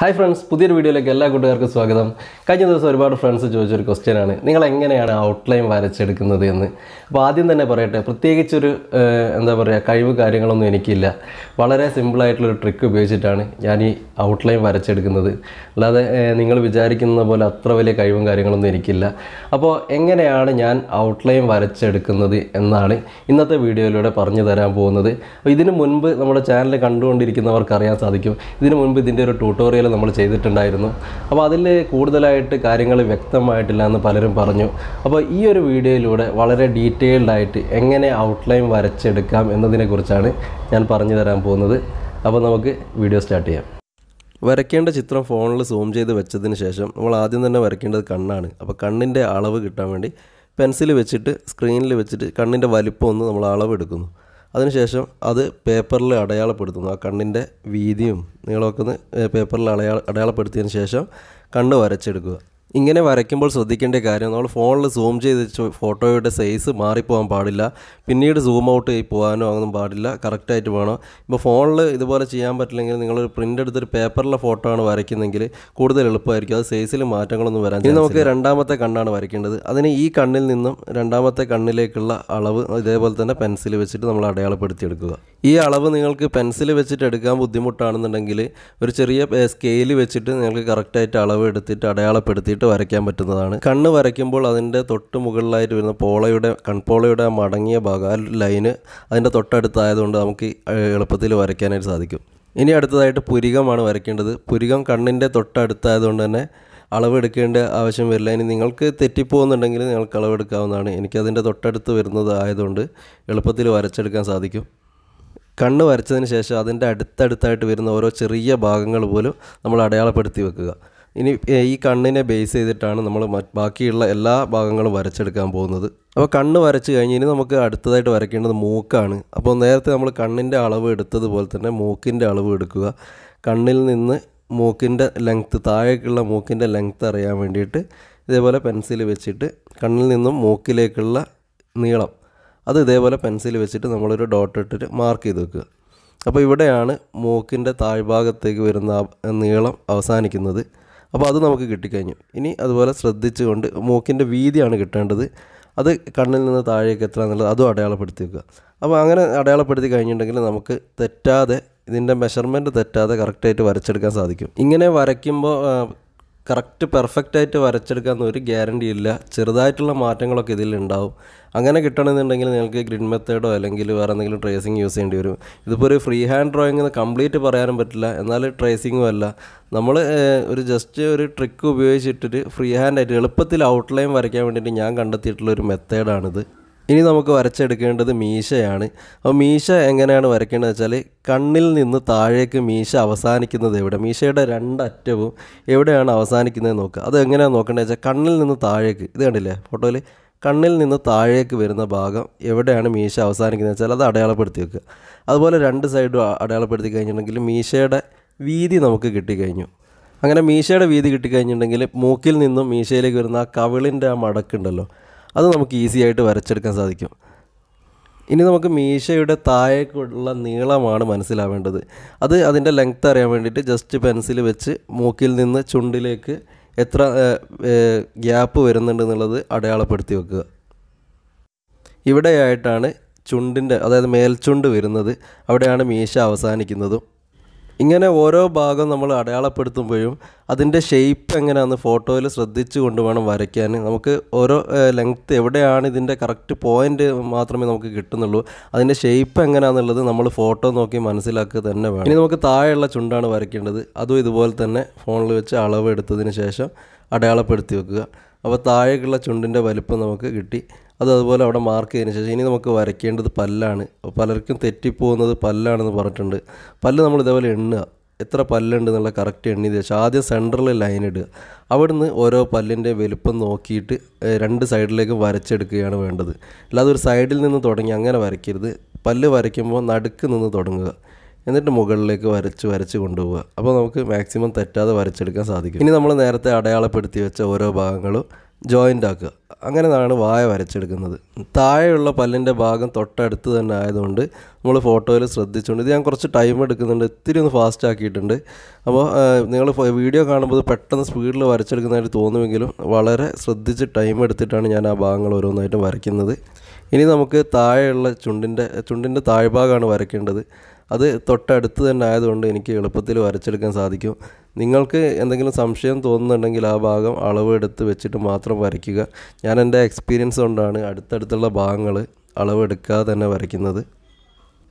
hi friends പുതിയൊരു വീഡിയോയിലേക്ക് എല്ലാ കൂട്ടുകാർക്കും സ്വാഗതം കഴിഞ്ഞ ദിവസം ഒരുപാട് ഫ്രണ്ട്സ് ചോദിച്ചൊരു ക്വസ്റ്റ്യനാണ് നിങ്ങൾ എങ്ങനെയാണ് ഔട്ട്ലൈൻ വരച്ചെടുക്കുന്നത് എന്ന് അപ്പോൾ ആദ്യം തന്നെ പറയട്ടെ പ്രത്യേകിച്ചൊരു എന്താ പറയുക കഴിവ് കാര്യങ്ങളൊന്നും എനിക്കില്ല വളരെ സിമ്പിളായിട്ടുള്ളൊരു ട്രിക്ക് ഉപയോഗിച്ചിട്ടാണ് ഞാൻ ഈ ഔട്ട്ലൈൻ വരച്ചെടുക്കുന്നത് അല്ലാതെ നിങ്ങൾ വിചാരിക്കുന്ന പോലെ അത്ര വലിയ കഴിവും കാര്യങ്ങളൊന്നും എനിക്കില്ല അപ്പോൾ എങ്ങനെയാണ് ഞാൻ ഔട്ട്ലൈൻ വരച്ചെടുക്കുന്നത് എന്നാണ് ഇന്നത്തെ വീഡിയോയിലൂടെ പറഞ്ഞു തരാൻ പോകുന്നത് അപ്പോൾ ഇതിനു മുൻപ് നമ്മുടെ ചാനൽ കണ്ടുകൊണ്ടിരിക്കുന്നവർക്ക് അറിയാൻ സാധിക്കും ഇതിനു മുൻപ് ഇതിൻ്റെ ഒരു ട്യൂട്ടോറിയൽ നമ്മൾ ചെയ്തിട്ടുണ്ടായിരുന്നു അപ്പോൾ അതിൽ കൂടുതലായിട്ട് കാര്യങ്ങൾ വ്യക്തമായിട്ടില്ല എന്ന് പലരും പറഞ്ഞു അപ്പോൾ ഈ ഒരു വീഡിയോയിലൂടെ വളരെ ഡീറ്റെയിൽഡ് ആയിട്ട് എങ്ങനെ ഔട്ട്ലൈൻ വരച്ചെടുക്കാം എന്നതിനെക്കുറിച്ചാണ് ഞാൻ പറഞ്ഞു തരാൻ പോകുന്നത് അപ്പോൾ നമുക്ക് വീഡിയോ സ്റ്റാർട്ട് ചെയ്യാം വരയ്ക്കേണ്ട ചിത്രം ഫോണിൽ സൂം ചെയ്ത് വെച്ചതിന് ശേഷം നമ്മൾ ആദ്യം തന്നെ വരയ്ക്കേണ്ടത് കണ്ണാണ് അപ്പോൾ കണ്ണിൻ്റെ അളവ് കിട്ടാൻ വേണ്ടി പെൻസിൽ വെച്ചിട്ട് സ്ക്രീനിൽ വെച്ചിട്ട് കണ്ണിൻ്റെ വലിപ്പം ഒന്ന് നമ്മൾ അളവെടുക്കുന്നു അതിനുശേഷം അത് പേപ്പറിൽ അടയാളപ്പെടുത്തുന്നു ആ കണ്ണിൻ്റെ വീതിയും നീളമൊക്കെ ഒന്ന് പേപ്പറിൽ അടയാള അടയാളപ്പെടുത്തിയതിന് ശേഷം കണ്ണ് വരച്ചെടുക്കുക ഇങ്ങനെ വരയ്ക്കുമ്പോൾ ശ്രദ്ധിക്കേണ്ട കാര്യം നമ്മൾ ഫോണിൽ സൂം ചെയ്ത് ഫോട്ടോയുടെ സൈസ് മാറിപ്പോകാൻ പാടില്ല പിന്നീട് സൂം ഔട്ട് ആയി പോകാനോ അങ്ങനൊന്നും പാടില്ല കറക്റ്റായിട്ട് വേണം ഇപ്പോൾ ഫോണിൽ ഇതുപോലെ ചെയ്യാൻ പറ്റില്ലെങ്കിൽ നിങ്ങളൊരു പ്രിൻ്റ് എടുത്തൊരു പേപ്പറിലെ ഫോട്ടോ ആണ് വരയ്ക്കുന്നതെങ്കിൽ കൂടുതൽ എളുപ്പമായിരിക്കും അത് സൈസിൽ മാറ്റങ്ങളൊന്നും വരാൻ ഇനി നമുക്ക് രണ്ടാമത്തെ കണ്ണാണ് വരയ്ക്കേണ്ടത് അതിന് ഈ കണ്ണിൽ നിന്നും രണ്ടാമത്തെ കണ്ണിലേക്കുള്ള അളവ് ഇതേപോലെ തന്നെ പെൻസിൽ വെച്ചിട്ട് നമ്മൾ അടയാളപ്പെടുത്തി എടുക്കുക ഈ അളവ് നിങ്ങൾക്ക് പെൻസിൽ വെച്ചിട്ട് എടുക്കാൻ ബുദ്ധിമുട്ടാണെന്നുണ്ടെങ്കിൽ ഒരു ചെറിയ സ്കെയിൽ വെച്ചിട്ട് നിങ്ങൾക്ക് കറക്റ്റായിട്ട് അളവ് എടുത്തിട്ട് അടയാളപ്പെടുത്തി ഇട്ട് വരയ്ക്കാൻ പറ്റുന്നതാണ് കണ്ണ് വരയ്ക്കുമ്പോൾ അതിൻ്റെ തൊട്ട് മുകളിലായിട്ട് വരുന്ന പോളയുടെ കൺപോളയുടെ മടങ്ങിയ ഭാഗം ആ ലൈന് അതിൻ്റെ തൊട്ടടുത്തായതുകൊണ്ട് നമുക്ക് എളുപ്പത്തിൽ വരയ്ക്കാനായിട്ട് സാധിക്കും ഇനി അടുത്തതായിട്ട് പുരികമാണ് വരയ്ക്കേണ്ടത് പുരികം കണ്ണിൻ്റെ തൊട്ടടുത്തായതുകൊണ്ട് തന്നെ അളവെടുക്കേണ്ട ആവശ്യം വരില്ല ഇനി നിങ്ങൾക്ക് തെറ്റിപ്പോകുന്നുണ്ടെങ്കിൽ നിങ്ങൾക്ക് അളവെടുക്കാവുന്നതാണ് എനിക്കതിൻ്റെ തൊട്ടടുത്ത് വരുന്നത് ആയതുകൊണ്ട് എളുപ്പത്തിൽ വരച്ചെടുക്കാൻ സാധിക്കും കണ്ണ് വരച്ചതിന് ശേഷം അതിൻ്റെ അടുത്തടുത്തായിട്ട് വരുന്ന ഓരോ ചെറിയ ഭാഗങ്ങൾ പോലും നമ്മൾ അടയാളപ്പെടുത്തി വെക്കുക ഇനി ഈ കണ്ണിനെ ബേസ് ചെയ്തിട്ടാണ് നമ്മൾ ബാക്കിയുള്ള എല്ലാ ഭാഗങ്ങളും വരച്ചെടുക്കാൻ പോകുന്നത് അപ്പോൾ കണ്ണ് വരച്ച് കഴിഞ്ഞ് ഇനി നമുക്ക് അടുത്തതായിട്ട് വരയ്ക്കേണ്ടത് മൂക്കാണ് അപ്പോൾ നേരത്തെ നമ്മൾ കണ്ണിൻ്റെ അളവ് എടുത്തതുപോലെ തന്നെ മൂക്കിൻ്റെ അളവ് എടുക്കുക കണ്ണിൽ നിന്ന് മൂക്കിൻ്റെ ലെങ്ത്ത് താഴേക്കുള്ള മൂക്കിൻ്റെ ലെങ്ത്ത് അറിയാൻ വേണ്ടിയിട്ട് ഇതേപോലെ പെൻസിൽ വെച്ചിട്ട് കണ്ണിൽ നിന്നും മൂക്കിലേക്കുള്ള നീളം അത് ഇതേപോലെ പെൻസിൽ വെച്ചിട്ട് നമ്മളൊരു ഡോട്ട് ഇട്ടിട്ട് മാർക്ക് ചെയ്ത് വെക്കുക അപ്പോൾ ഇവിടെയാണ് മൂക്കിൻ്റെ താഴ്ഭാഗത്തേക്ക് വരുന്ന നീളം അവസാനിക്കുന്നത് അപ്പോൾ അത് നമുക്ക് കിട്ടിക്കഴിഞ്ഞു ഇനി അതുപോലെ ശ്രദ്ധിച്ചുകൊണ്ട് മൂക്കിൻ്റെ വീതിയാണ് കിട്ടേണ്ടത് അത് കണ്ണിൽ നിന്ന് താഴേക്ക് എത്ര എന്നുള്ളത് അതും അടയാളപ്പെടുത്തി വെക്കുക അപ്പോൾ അങ്ങനെ അടയാളപ്പെടുത്തി കഴിഞ്ഞിട്ടുണ്ടെങ്കിൽ നമുക്ക് തെറ്റാതെ ഇതിൻ്റെ മെഷർമെൻറ്റ് തെറ്റാതെ കറക്റ്റായിട്ട് വരച്ചെടുക്കാൻ സാധിക്കും ഇങ്ങനെ വരയ്ക്കുമ്പോൾ കറക്റ്റ് പെർഫെക്റ്റ് ആയിട്ട് വരച്ചെടുക്കാമെന്ന് ഒരു ഗ്യാരണ്ടി ഇല്ല ചെറുതായിട്ടുള്ള മാറ്റങ്ങളൊക്കെ ഇതിൽ ഉണ്ടാവും അങ്ങനെ കിട്ടണമെന്നുണ്ടെങ്കിൽ നിങ്ങൾക്ക് ഗ്രിഡ് മെത്തേഡോ അല്ലെങ്കിൽ വേറെ എന്തെങ്കിലും ട്രേസിങ് യൂസ് ചെയ്യേണ്ടി വരും ഇതിപ്പോൾ ഒരു ഫ്രീ ഹാൻഡ് ഡ്രോയിങ് കംപ്ലീറ്റ് പറയാനും പറ്റില്ല എന്നാൽ ട്രേസിങ്ങും അല്ല നമ്മൾ ഒരു ജസ്റ്റ് ഒരു ട്രിക്ക് ഉപയോഗിച്ചിട്ടൊരു ഫ്രീ ഹാൻഡ് ആയിട്ട് എളുപ്പത്തിൽ ഔട്ട്ലൈൻ വരയ്ക്കാൻ വേണ്ടിയിട്ട് ഞാൻ കണ്ടെത്തിയിട്ടുള്ള ഒരു മെത്തേഡാണിത് ഇനി നമുക്ക് വരച്ചെടുക്കേണ്ടത് മീശയാണ് അപ്പോൾ മീശ എങ്ങനെയാണ് വരയ്ക്കേണ്ടത് വെച്ചാൽ കണ്ണിൽ നിന്ന് താഴേക്ക് മീശ അവസാനിക്കുന്നത് എവിടെ മീശയുടെ രണ്ടറ്റവും എവിടെയാണ് അവസാനിക്കുന്നത് നോക്കുക അത് എങ്ങനെയാണ് നോക്കേണ്ടത് വെച്ചാൽ കണ്ണിൽ നിന്ന് താഴേക്ക് ഇത് കണ്ടില്ലേ ഫോട്ടോയിൽ കണ്ണിൽ നിന്ന് താഴേക്ക് വരുന്ന ഭാഗം എവിടെയാണ് മീശ അവസാനിക്കുന്നത് വെച്ചാൽ അത് അടയാളപ്പെടുത്തി വെക്കുക അതുപോലെ രണ്ട് സൈഡും അടയാളപ്പെടുത്തി കഴിഞ്ഞിട്ടുണ്ടെങ്കിൽ മീശയുടെ വീതി നമുക്ക് കിട്ടിക്കഴിഞ്ഞു അങ്ങനെ മീശയുടെ വീതി കിട്ടിക്കഴിഞ്ഞിട്ടുണ്ടെങ്കിൽ മൂക്കിൽ നിന്നും മീശയിലേക്ക് വരുന്ന ആ കവിളിൻ്റെ ആ മടക്കുണ്ടല്ലോ അത് നമുക്ക് ഈസി ആയിട്ട് വരച്ചെടുക്കാൻ സാധിക്കും ഇനി നമുക്ക് മീശയുടെ താഴേക്കുള്ള നീളമാണ് മനസ്സിലാവേണ്ടത് അത് അതിൻ്റെ ലെങ്ത്ത് അറിയാൻ വേണ്ടിയിട്ട് ജസ്റ്റ് പെൻസിൽ വെച്ച് മൂക്കിൽ നിന്ന് ചുണ്ടിലേക്ക് എത്ര ഗ്യാപ്പ് വരുന്നുണ്ട് എന്നുള്ളത് അടയാളപ്പെടുത്തി വെക്കുക ഇവിടെയായിട്ടാണ് ചുണ്ടിൻ്റെ അതായത് മേൽച്ചുണ്ട് വരുന്നത് അവിടെയാണ് മീശ അവസാനിക്കുന്നതും ഇങ്ങനെ ഓരോ ഭാഗം നമ്മൾ അടയാളപ്പെടുത്തുമ്പോഴും അതിൻ്റെ ഷേപ്പ് എങ്ങനെയാണെന്ന് ഫോട്ടോയിൽ ശ്രദ്ധിച്ചുകൊണ്ട് വേണം വരയ്ക്കാൻ നമുക്ക് ഓരോ ലെങ്ത്ത് എവിടെയാണ് ഇതിൻ്റെ കറക്റ്റ് പോയിൻ്റ് മാത്രമേ നമുക്ക് കിട്ടുന്നുള്ളൂ അതിൻ്റെ ഷേപ്പ് എങ്ങനെയാണെന്നുള്ളത് നമ്മൾ ഫോട്ടോ നോക്കി മനസ്സിലാക്കുക തന്നെ വേണം ഇനി നമുക്ക് താഴെയുള്ള ചുണ്ടാണ് വരയ്ക്കേണ്ടത് അതും ഇതുപോലെ തന്നെ ഫോണിൽ വെച്ച് അളവ് എടുത്തതിന് ശേഷം അടയാളപ്പെടുത്തി വെക്കുക അപ്പോൾ താഴേക്കുള്ള ചുണ്ടിൻ്റെ വലിപ്പം നമുക്ക് കിട്ടി അത് അതുപോലെ അവിടെ മാർക്ക് ചെയ്തതിന് ശേഷം ഇനി നമുക്ക് വരയ്ക്കേണ്ടത് പല്ലാണ് പലർക്കും തെറ്റിപ്പോകുന്നത് പല്ലാണെന്ന് പറഞ്ഞിട്ടുണ്ട് പല്ല് നമ്മൾ ഇതേപോലെ എണ്ണുക എത്ര പല്ലുണ്ട് എന്നുള്ള കറക്റ്റ് എണ്ണി ശേഷം ആദ്യം സെൻറ്ററിൽ ലൈൻ ഇടുക അവിടുന്ന് ഓരോ പല്ലിൻ്റെ വലുപ്പം നോക്കിയിട്ട് രണ്ട് സൈഡിലേക്ക് വരച്ചെടുക്കുകയാണ് വേണ്ടത് അല്ലാതെ ഒരു സൈഡിൽ നിന്ന് തുടങ്ങി അങ്ങനെ വരയ്ക്കരുത് പല്ല് വരയ്ക്കുമ്പോൾ നടുക്ക് നിന്ന് തുടങ്ങുക എന്നിട്ട് മുകളിലേക്ക് വരച്ച് വരച്ച് കൊണ്ടുപോവുക അപ്പോൾ നമുക്ക് മാക്സിമം തെറ്റാതെ വരച്ചെടുക്കാൻ സാധിക്കും ഇനി നമ്മൾ നേരത്തെ അടയാളപ്പെടുത്തി വെച്ച ഓരോ ഭാഗങ്ങളും ജോയിൻ്റ് ആക്കുക അങ്ങനെയാണ് വായ വരച്ചെടുക്കുന്നത് താഴെയുള്ള പല്ലിൻ്റെ ഭാഗം തൊട്ടടുത്ത് തന്നെ ആയതുകൊണ്ട് നമ്മൾ ഫോട്ടോയിൽ ശ്രദ്ധിച്ചുകൊണ്ട് ഇത് ഞാൻ കുറച്ച് ടൈം എടുക്കുന്നുണ്ട് ഇത്തിരി ഒന്ന് ഫാസ്റ്റ് ആക്കിയിട്ടുണ്ട് അപ്പോൾ നിങ്ങൾ വീഡിയോ കാണുമ്പോൾ പെട്ടെന്ന് സ്പീഡിൽ വരച്ചെടുക്കുന്നതായിട്ട് തോന്നുമെങ്കിലും വളരെ ശ്രദ്ധിച്ച് ടൈം എടുത്തിട്ടാണ് ഞാൻ ആ ഭാഗങ്ങൾ ഓരോന്നായിട്ട് വരയ്ക്കുന്നത് ഇനി നമുക്ക് താഴെയുള്ള ചുണ്ടിൻ്റെ ചുണ്ടിൻ്റെ താഴ്ഭാഗമാണ് വരയ്ക്കേണ്ടത് അത് തൊട്ടടുത്ത് തന്നെ ആയതുകൊണ്ട് എനിക്ക് എളുപ്പത്തിൽ വരച്ചെടുക്കാൻ സാധിക്കും നിങ്ങൾക്ക് എന്തെങ്കിലും സംശയം തോന്നുന്നുണ്ടെങ്കിൽ ആ ഭാഗം അളവ് എടുത്ത് വെച്ചിട്ട് മാത്രം വരയ്ക്കുക ഞാൻ എൻ്റെ എക്സ്പീരിയൻസ് കൊണ്ടാണ് അടുത്തടുത്തുള്ള ഭാഗങ്ങൾ അളവ് എടുക്കാതെ തന്നെ വരയ്ക്കുന്നത്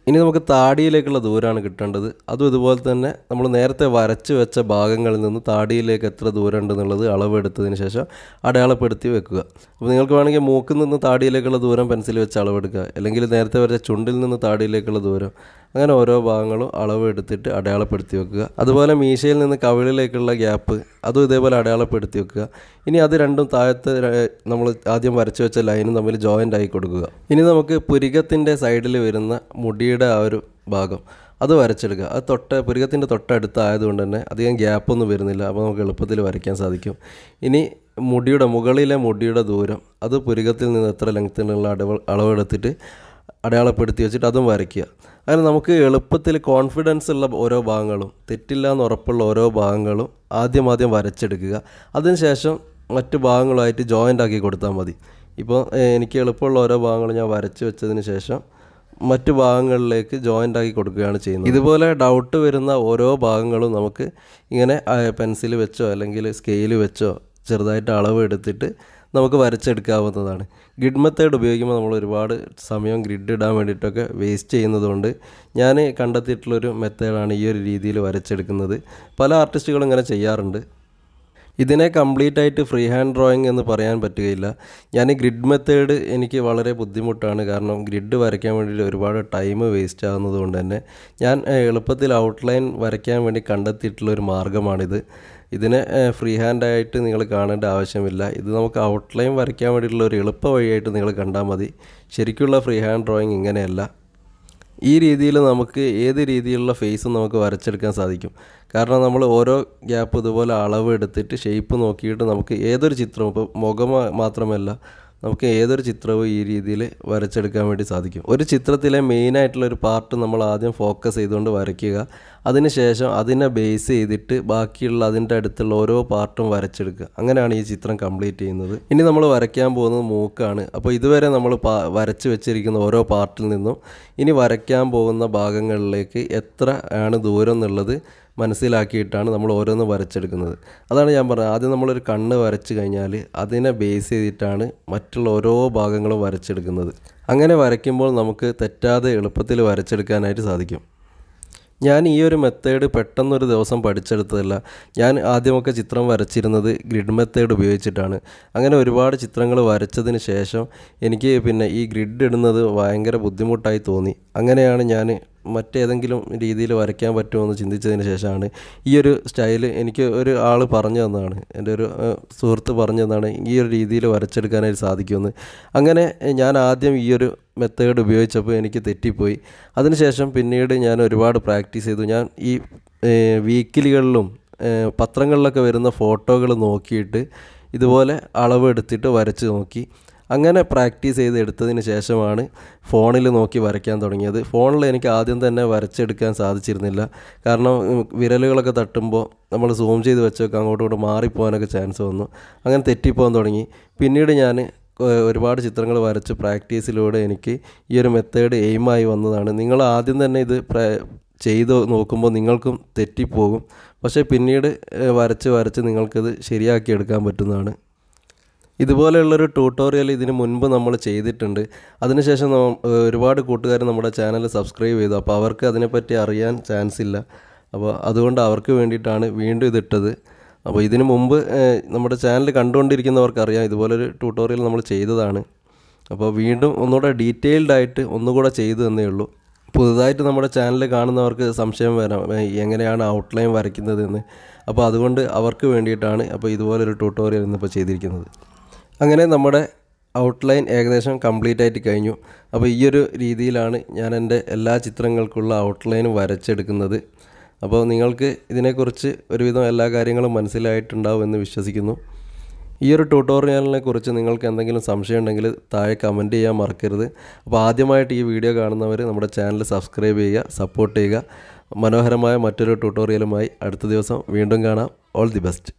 ഇനി നമുക്ക് താടിയിലേക്കുള്ള ദൂരമാണ് കിട്ടേണ്ടത് അതും ഇതുപോലെ തന്നെ നമ്മൾ നേരത്തെ വരച്ച് വെച്ച ഭാഗങ്ങളിൽ നിന്ന് താടിയിലേക്ക് എത്ര ദൂരം ഉണ്ടെന്നുള്ളത് അളവെടുത്തതിന് ശേഷം അടയാളപ്പെടുത്തി വെക്കുക അപ്പോൾ നിങ്ങൾക്ക് വേണമെങ്കിൽ മൂക്കിൽ നിന്ന് താടിയിലേക്കുള്ള ദൂരം പെൻസിൽ വെച്ച് അളവെടുക്കുക അല്ലെങ്കിൽ നേരത്തെ വരച്ച ചുണ്ടിൽ നിന്ന് താടിയിലേക്കുള്ള ദൂരം അങ്ങനെ ഓരോ ഭാഗങ്ങളും അളവ് എടുത്തിട്ട് അടയാളപ്പെടുത്തി വെക്കുക അതുപോലെ മീശയിൽ നിന്ന് കവിളിലേക്കുള്ള ഗ്യാപ്പ് അതും ഇതേപോലെ അടയാളപ്പെടുത്തി വെക്കുക ഇനി അത് രണ്ടും താഴത്തെ നമ്മൾ ആദ്യം വരച്ചു വെച്ച ലൈനും തമ്മിൽ ജോയിൻ്റ് ആയി കൊടുക്കുക ഇനി നമുക്ക് പുരികത്തിൻ്റെ സൈഡിൽ വരുന്ന മുടിയുടെ ആ ഒരു ഭാഗം അത് വരച്ചെടുക്കുക അത് തൊട്ട് പുരികത്തിൻ്റെ തൊട്ടടുത്തായതുകൊണ്ട് ആയതുകൊണ്ട് തന്നെ അധികം ഗ്യാപ്പൊന്നും വരുന്നില്ല അപ്പോൾ നമുക്ക് എളുപ്പത്തിൽ വരയ്ക്കാൻ സാധിക്കും ഇനി മുടിയുടെ മുകളിലെ മുടിയുടെ ദൂരം അത് പുരികത്തിൽ നിന്ന് എത്ര ലെങ്ത്തിനുള്ള അടവ് അളവെടുത്തിട്ട് അടയാളപ്പെടുത്തി വെച്ചിട്ട് അതും വരയ്ക്കുക അങ്ങനെ നമുക്ക് എളുപ്പത്തിൽ കോൺഫിഡൻസ് ഉള്ള ഓരോ ഭാഗങ്ങളും തെറ്റില്ല എന്ന് ഉറപ്പുള്ള ഓരോ ഭാഗങ്ങളും ആദ്യം ആദ്യം വരച്ചെടുക്കുക അതിനുശേഷം മറ്റു ഭാഗങ്ങളുമായിട്ട് ജോയിൻ്റ് ആക്കി കൊടുത്താൽ മതി ഇപ്പോൾ എനിക്ക് എളുപ്പമുള്ള ഓരോ ഭാഗങ്ങളും ഞാൻ വരച്ച് വെച്ചതിന് ശേഷം മറ്റു ഭാഗങ്ങളിലേക്ക് ജോയിൻ്റ് ആക്കി കൊടുക്കുകയാണ് ചെയ്യുന്നത് ഇതുപോലെ ഡൗട്ട് വരുന്ന ഓരോ ഭാഗങ്ങളും നമുക്ക് ഇങ്ങനെ പെൻസിൽ വെച്ചോ അല്ലെങ്കിൽ സ്കെയിൽ വെച്ചോ ചെറുതായിട്ട് അളവ് എടുത്തിട്ട് നമുക്ക് വരച്ചെടുക്കാവുന്നതാണ് ഗ്രിഡ് മെത്തേഡ് ഉപയോഗിക്കുമ്പോൾ നമ്മൾ ഒരുപാട് സമയം ഗ്രിഡ് ഇടാൻ വേണ്ടിയിട്ടൊക്കെ വേസ്റ്റ് ചെയ്യുന്നതുകൊണ്ട് ഞാൻ കണ്ടെത്തിയിട്ടുള്ളൊരു മെത്തേഡാണ് ഈ ഒരു രീതിയിൽ വരച്ചെടുക്കുന്നത് പല ആർട്ടിസ്റ്റുകളും ഇങ്ങനെ ചെയ്യാറുണ്ട് ഇതിനെ കംപ്ലീറ്റ് ആയിട്ട് ഫ്രീ ഹാൻഡ് ഡ്രോയിങ് എന്ന് പറയാൻ പറ്റുകയില്ല ഞാൻ ഗ്രിഡ് മെത്തേഡ് എനിക്ക് വളരെ ബുദ്ധിമുട്ടാണ് കാരണം ഗ്രിഡ് വരയ്ക്കാൻ വേണ്ടിയിട്ട് ഒരുപാട് ടൈം വേസ്റ്റ് ആകുന്നത് കൊണ്ട് തന്നെ ഞാൻ എളുപ്പത്തിൽ ഔട്ട്ലൈൻ വരയ്ക്കാൻ വേണ്ടി കണ്ടെത്തിയിട്ടുള്ള ഒരു മാർഗ്ഗമാണിത് ഇതിനെ ഫ്രീ ഹാൻഡായിട്ട് നിങ്ങൾ കാണേണ്ട ആവശ്യമില്ല ഇത് നമുക്ക് ഔട്ട്ലൈൻ വരയ്ക്കാൻ വേണ്ടിയിട്ടുള്ള ഒരു എളുപ്പ വഴിയായിട്ട് നിങ്ങൾ കണ്ടാൽ മതി ശരിക്കുള്ള ഫ്രീ ഹാൻഡ് ഡ്രോയിങ് ഇങ്ങനെയല്ല ഈ രീതിയിൽ നമുക്ക് ഏത് രീതിയിലുള്ള ഫേസും നമുക്ക് വരച്ചെടുക്കാൻ സാധിക്കും കാരണം നമ്മൾ ഓരോ ഗ്യാപ്പ് ഇതുപോലെ അളവ് എടുത്തിട്ട് ഷേപ്പ് നോക്കിയിട്ട് നമുക്ക് ഏതൊരു ചിത്രവും ഇപ്പോൾ മുഖം മാത്രമല്ല നമുക്ക് ഏതൊരു ചിത്രവും ഈ രീതിയിൽ വരച്ചെടുക്കാൻ വേണ്ടി സാധിക്കും ഒരു ചിത്രത്തിലെ മെയിനായിട്ടുള്ള ഒരു പാർട്ട് നമ്മൾ ആദ്യം ഫോക്കസ് ചെയ്തുകൊണ്ട് വരയ്ക്കുക അതിനുശേഷം അതിനെ ബേസ് ചെയ്തിട്ട് ബാക്കിയുള്ള അതിൻ്റെ അടുത്തുള്ള ഓരോ പാർട്ടും വരച്ചെടുക്കുക അങ്ങനെയാണ് ഈ ചിത്രം കംപ്ലീറ്റ് ചെയ്യുന്നത് ഇനി നമ്മൾ വരയ്ക്കാൻ പോകുന്നത് മൂക്കാണ് അപ്പോൾ ഇതുവരെ നമ്മൾ വരച്ച് വെച്ചിരിക്കുന്ന ഓരോ പാർട്ടിൽ നിന്നും ഇനി വരയ്ക്കാൻ പോകുന്ന ഭാഗങ്ങളിലേക്ക് എത്ര ആണ് ദൂരം എന്നുള്ളത് മനസ്സിലാക്കിയിട്ടാണ് നമ്മൾ ഓരോന്ന് വരച്ചെടുക്കുന്നത് അതാണ് ഞാൻ പറഞ്ഞത് ആദ്യം നമ്മളൊരു കണ്ണ് വരച്ച് കഴിഞ്ഞാൽ അതിനെ ബേസ് ചെയ്തിട്ടാണ് മറ്റുള്ള ഓരോ ഭാഗങ്ങളും വരച്ചെടുക്കുന്നത് അങ്ങനെ വരയ്ക്കുമ്പോൾ നമുക്ക് തെറ്റാതെ എളുപ്പത്തിൽ വരച്ചെടുക്കാനായിട്ട് സാധിക്കും ഞാൻ ഈ ഒരു മെത്തേഡ് പെട്ടെന്നൊരു ദിവസം പഠിച്ചെടുത്തതല്ല ഞാൻ ആദ്യമൊക്കെ ചിത്രം വരച്ചിരുന്നത് ഗ്രിഡ് മെത്തേഡ് ഉപയോഗിച്ചിട്ടാണ് അങ്ങനെ ഒരുപാട് ചിത്രങ്ങൾ വരച്ചതിന് ശേഷം എനിക്ക് പിന്നെ ഈ ഗ്രിഡ് ഇടുന്നത് ഭയങ്കര ബുദ്ധിമുട്ടായി തോന്നി അങ്ങനെയാണ് ഞാൻ മറ്റേതെങ്കിലും രീതിയിൽ വരയ്ക്കാൻ പറ്റുമോ എന്ന് ചിന്തിച്ചതിന് ശേഷമാണ് ഈ ഒരു സ്റ്റൈൽ എനിക്ക് ഒരു ആൾ പറഞ്ഞു തന്നതാണ് എൻ്റെ ഒരു സുഹൃത്ത് പറഞ്ഞു തന്നതാണ് ഈ ഒരു രീതിയിൽ വരച്ചെടുക്കാനായിട്ട് സാധിക്കുമെന്ന് അങ്ങനെ ഞാൻ ആദ്യം ഈ ഒരു മെത്തേഡ് ഉപയോഗിച്ചപ്പോൾ എനിക്ക് തെറ്റിപ്പോയി അതിനുശേഷം പിന്നീട് ഞാൻ ഒരുപാട് പ്രാക്ടീസ് ചെയ്തു ഞാൻ ഈ വീക്കിലികളിലും പത്രങ്ങളിലൊക്കെ വരുന്ന ഫോട്ടോകൾ നോക്കിയിട്ട് ഇതുപോലെ അളവ് എടുത്തിട്ട് വരച്ച് നോക്കി അങ്ങനെ പ്രാക്ടീസ് ചെയ്ത് എടുത്തതിന് ശേഷമാണ് ഫോണിൽ നോക്കി വരയ്ക്കാൻ തുടങ്ങിയത് ഫോണിൽ എനിക്ക് ആദ്യം തന്നെ വരച്ചെടുക്കാൻ സാധിച്ചിരുന്നില്ല കാരണം വിരലുകളൊക്കെ തട്ടുമ്പോൾ നമ്മൾ സൂം ചെയ്ത് വെച്ചൊക്കെ അങ്ങോട്ടും ഇങ്ങോട്ട് മാറിപ്പോകാനൊക്കെ ചാൻസ് വന്നു അങ്ങനെ തെറ്റിപ്പോകാൻ തുടങ്ങി പിന്നീട് ഞാൻ ഒരുപാട് ചിത്രങ്ങൾ വരച്ച് പ്രാക്ടീസിലൂടെ എനിക്ക് ഈ ഒരു മെത്തേഡ് എയിമായി വന്നതാണ് നിങ്ങൾ ആദ്യം തന്നെ ഇത് ചെയ്ത് നോക്കുമ്പോൾ നിങ്ങൾക്കും തെറ്റിപ്പോകും പക്ഷേ പിന്നീട് വരച്ച് വരച്ച് നിങ്ങൾക്കിത് ശരിയാക്കി എടുക്കാൻ പറ്റുന്നതാണ് ഇതുപോലെയുള്ളൊരു ട്യൂട്ടോറിയൽ ഇതിന് മുൻപ് നമ്മൾ ചെയ്തിട്ടുണ്ട് അതിനുശേഷം ഒരുപാട് കൂട്ടുകാർ നമ്മുടെ ചാനൽ സബ്സ്ക്രൈബ് ചെയ്തു അപ്പോൾ അവർക്ക് അതിനെപ്പറ്റി അറിയാൻ ചാൻസ് ഇല്ല അപ്പോൾ അതുകൊണ്ട് അവർക്ക് വേണ്ടിയിട്ടാണ് വീണ്ടും ഇതിട്ടത് അപ്പോൾ ഇതിനു മുമ്പ് നമ്മുടെ ചാനൽ കണ്ടുകൊണ്ടിരിക്കുന്നവർക്കറിയാം ഇതുപോലൊരു ട്യൂട്ടോറിയൽ നമ്മൾ ചെയ്തതാണ് അപ്പോൾ വീണ്ടും ഒന്നുകൂടെ ഡീറ്റെയിൽഡ് ആയിട്ട് ഒന്നുകൂടെ ചെയ്തു തന്നേ ഉള്ളൂ പുതുതായിട്ട് നമ്മുടെ ചാനൽ കാണുന്നവർക്ക് സംശയം വരാം എങ്ങനെയാണ് ഔട്ട്ലൈൻ വരയ്ക്കുന്നതെന്ന് അപ്പോൾ അതുകൊണ്ട് അവർക്ക് വേണ്ടിയിട്ടാണ് അപ്പോൾ ഇതുപോലൊരു ട്യൂട്ടോറിയൽ ഇന്നിപ്പോൾ ചെയ്തിരിക്കുന്നത് അങ്ങനെ നമ്മുടെ ഔട്ട്ലൈൻ ഏകദേശം കംപ്ലീറ്റ് ആയിട്ട് കഴിഞ്ഞു അപ്പോൾ ഈ ഒരു രീതിയിലാണ് ഞാൻ എൻ്റെ എല്ലാ ചിത്രങ്ങൾക്കുള്ള ഔട്ട്ലൈനും വരച്ചെടുക്കുന്നത് അപ്പോൾ നിങ്ങൾക്ക് ഇതിനെക്കുറിച്ച് ഒരുവിധം എല്ലാ കാര്യങ്ങളും മനസ്സിലായിട്ടുണ്ടാവും എന്ന് വിശ്വസിക്കുന്നു ഈ ഒരു ട്യൂട്ടോറിയലിനെ കുറിച്ച് നിങ്ങൾക്ക് എന്തെങ്കിലും സംശയം ഉണ്ടെങ്കിൽ താഴെ കമൻറ്റ് ചെയ്യാൻ മറക്കരുത് അപ്പോൾ ആദ്യമായിട്ട് ഈ വീഡിയോ കാണുന്നവർ നമ്മുടെ ചാനൽ സബ്സ്ക്രൈബ് ചെയ്യുക സപ്പോർട്ട് ചെയ്യുക മനോഹരമായ മറ്റൊരു ട്യൂട്ടോറിയലുമായി അടുത്ത ദിവസം വീണ്ടും കാണാം ഓൾ ദി ബെസ്റ്റ്